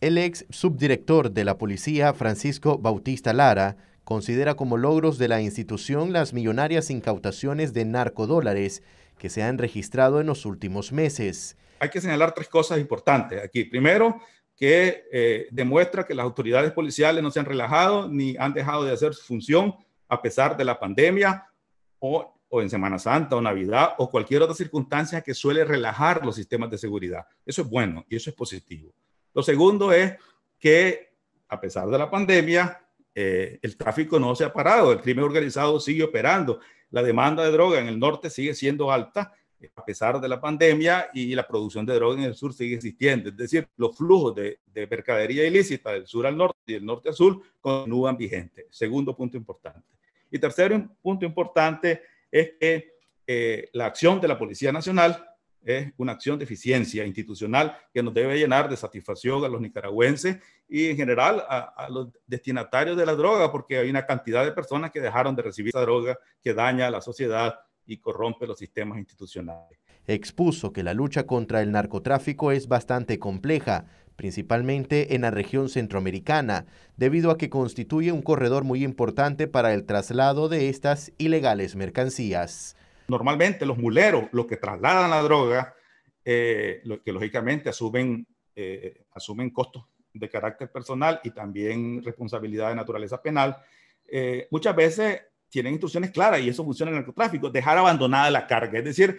El ex subdirector de la policía, Francisco Bautista Lara, considera como logros de la institución las millonarias incautaciones de narcodólares que se han registrado en los últimos meses. Hay que señalar tres cosas importantes aquí. Primero, que eh, demuestra que las autoridades policiales no se han relajado ni han dejado de hacer su función a pesar de la pandemia o en Semana Santa o Navidad o cualquier otra circunstancia que suele relajar los sistemas de seguridad. Eso es bueno y eso es positivo. Lo segundo es que, a pesar de la pandemia, eh, el tráfico no se ha parado, el crimen organizado sigue operando, la demanda de droga en el norte sigue siendo alta, a pesar de la pandemia y la producción de droga en el sur sigue existiendo. Es decir, los flujos de, mercadería ilícita del sur al norte y del norte al sur continúan vigentes. Segundo punto importante. Y tercero punto importante es que eh, la acción de la Policía Nacional es una acción de eficiencia institucional que nos debe llenar de satisfacción a los nicaragüenses y en general a, los destinatarios de la droga, porque hay una cantidad de personas que dejaron de recibir esa droga que daña a la sociedad y corrompe los sistemas institucionales. Expuso que la lucha contra el narcotráfico es bastante compleja, principalmente en la región centroamericana, debido a que constituye un corredor muy importante para el traslado de estas ilegales mercancías. Normalmente los muleros, los que trasladan la droga, eh, los que lógicamente asumen, eh, asumen costos de carácter personal y también responsabilidad de naturaleza penal, eh, muchas veces tienen instrucciones claras y eso funciona en el narcotráfico, dejar abandonada la carga, es decir,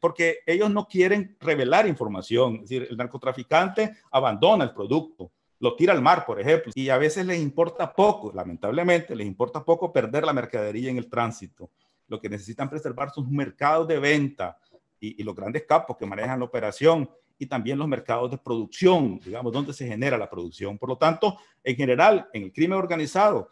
porque ellos no quieren revelar información, es decir, el narcotraficante abandona el producto, lo tira al mar, por ejemplo, y a veces les importa poco, lamentablemente, les importa poco perder la mercadería en el tránsito lo que necesitan preservar son los mercados de venta y, los grandes capos que manejan la operación y también los mercados de producción, digamos, donde se genera la producción. Por lo tanto, en general, en el crimen organizado,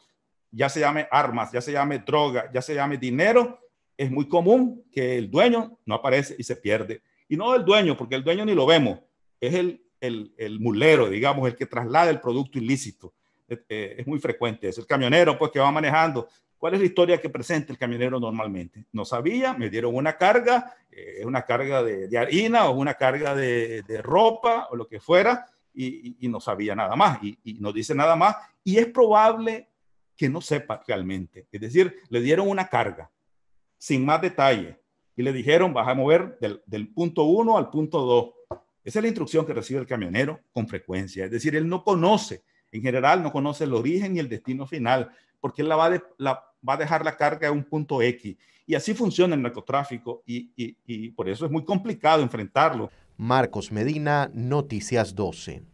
ya se llame armas, ya se llame droga, ya se llame dinero, es muy común que el dueño no aparece y se pierde. Y no el dueño, porque el dueño ni lo vemos, es el, el, mulero, digamos, el que traslada el producto ilícito. Eh, eh, es muy frecuente Es El camionero, pues, que va manejando, ¿Cuál es la historia que presenta el camionero normalmente? No sabía, me dieron una carga, eh, una carga de, harina o una carga de, ropa o lo que fuera, y, no sabía nada más, y, no dice nada más, y es probable que no sepa realmente. Es decir, le dieron una carga sin más detalle y le dijeron, vas a mover del, punto 1 al punto 2. Esa es la instrucción que recibe el camionero con frecuencia. Es decir, él no conoce, en general, no conoce el origen y el destino final, porque él la va, de, la, va a dejar la carga en un punto X. Y así funciona el narcotráfico y, y por eso es muy complicado enfrentarlo. Marcos Medina, Noticias 12.